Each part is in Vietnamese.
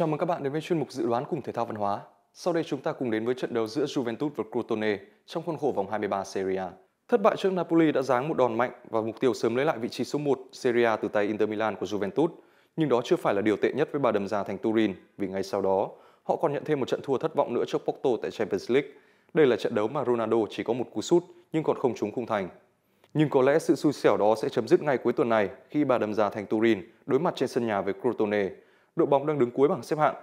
Chào mừng các bạn đến với chuyên mục dự đoán cùng thể thao văn hóa. Sau đây chúng ta cùng đến với trận đấu giữa Juventus và Crotone trong khuôn khổ vòng 23 Serie A. Thất bại trước Napoli đã giáng một đòn mạnh và mục tiêu sớm lấy lại vị trí số 1 Serie A từ tay Inter Milan của Juventus. Nhưng đó chưa phải là điều tệ nhất với bà đầm già thành Turin vì ngay sau đó họ còn nhận thêm một trận thua thất vọng nữa trước Porto tại Champions League. Đây là trận đấu mà Ronaldo chỉ có một cú sút nhưng còn không trúng khung thành. Nhưng có lẽ sự xui xẻo đó sẽ chấm dứt ngay cuối tuần này khi bà đầm già thành Turin đối mặt trên sân nhà với Crotone đội bóng đang đứng cuối bảng xếp hạng.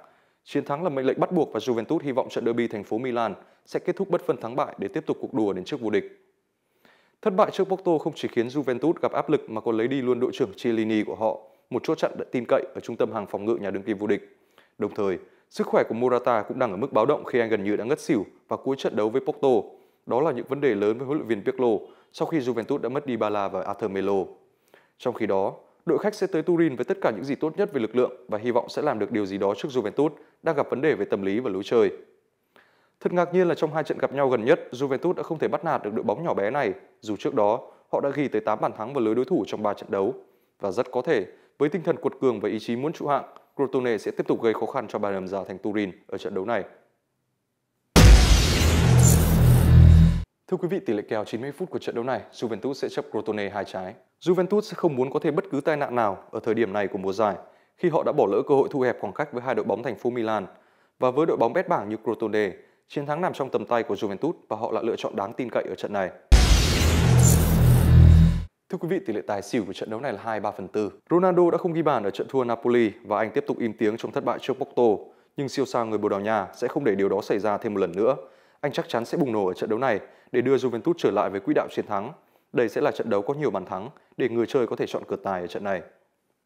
Chiến thắng là mệnh lệnh bắt buộc và Juventus hy vọng trận derby thành phố Milan sẽ kết thúc bất phân thắng bại để tiếp tục cuộc đua đến trước vô địch. Thất bại trước Porto không chỉ khiến Juventus gặp áp lực mà còn lấy đi luôn đội trưởng Chiellini của họ, một chốt chặn tin cậy ở trung tâm hàng phòng ngự nhà đương kim vô địch. Đồng thời, sức khỏe của Morata cũng đang ở mức báo động khi anh gần như đã ngất xỉu vào cuối trận đấu với Porto. Đó là những vấn đề lớn với huấn luyện viên Pirlo sau khi Juventus đã mất đi Dybala và Arthur Melo. Trong khi đó, Đội khách sẽ tới Turin với tất cả những gì tốt nhất về lực lượng và hy vọng sẽ làm được điều gì đó trước Juventus đang gặp vấn đề về tâm lý và lối chơi. Thật ngạc nhiên là trong hai trận gặp nhau gần nhất, Juventus đã không thể bắt nạt được đội bóng nhỏ bé này, dù trước đó họ đã ghi tới 8 bàn thắng vào lưới đối thủ trong 3 trận đấu. Và rất có thể, với tinh thần cuột cường và ý chí muốn trụ hạng, Crotone sẽ tiếp tục gây khó khăn cho bàn Bayern giả thành Turin ở trận đấu này. Thưa quý vị, tỷ lệ kèo 90 phút của trận đấu này, Juventus sẽ chấp Crotone hai trái. Juventus sẽ không muốn có thêm bất cứ tai nạn nào ở thời điểm này của mùa giải, khi họ đã bỏ lỡ cơ hội thu hẹp khoảng cách với hai đội bóng thành phố Milan. Và với đội bóng bét bảng như Crotone, chiến thắng nằm trong tầm tay của Juventus và họ là lựa chọn đáng tin cậy ở trận này. Thưa quý vị, tỷ lệ tài xỉu của trận đấu này là 2-3 phần 4. Ronaldo đã không ghi bàn ở trận thua Napoli và anh tiếp tục im tiếng trong thất bại trước Porto, nhưng siêu sao người Bồ Đào Nha sẽ không để điều đó xảy ra thêm một lần nữa anh chắc chắn sẽ bùng nổ ở trận đấu này để đưa Juventus trở lại với quỹ đạo chiến thắng. Đây sẽ là trận đấu có nhiều bàn thắng để người chơi có thể chọn cửa tài ở trận này.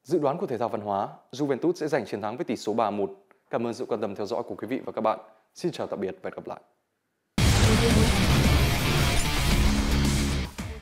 Dự đoán của thể thao văn hóa, Juventus sẽ giành chiến thắng với tỷ số 3-1. Cảm ơn sự quan tâm theo dõi của quý vị và các bạn. Xin chào tạm biệt và hẹn gặp lại.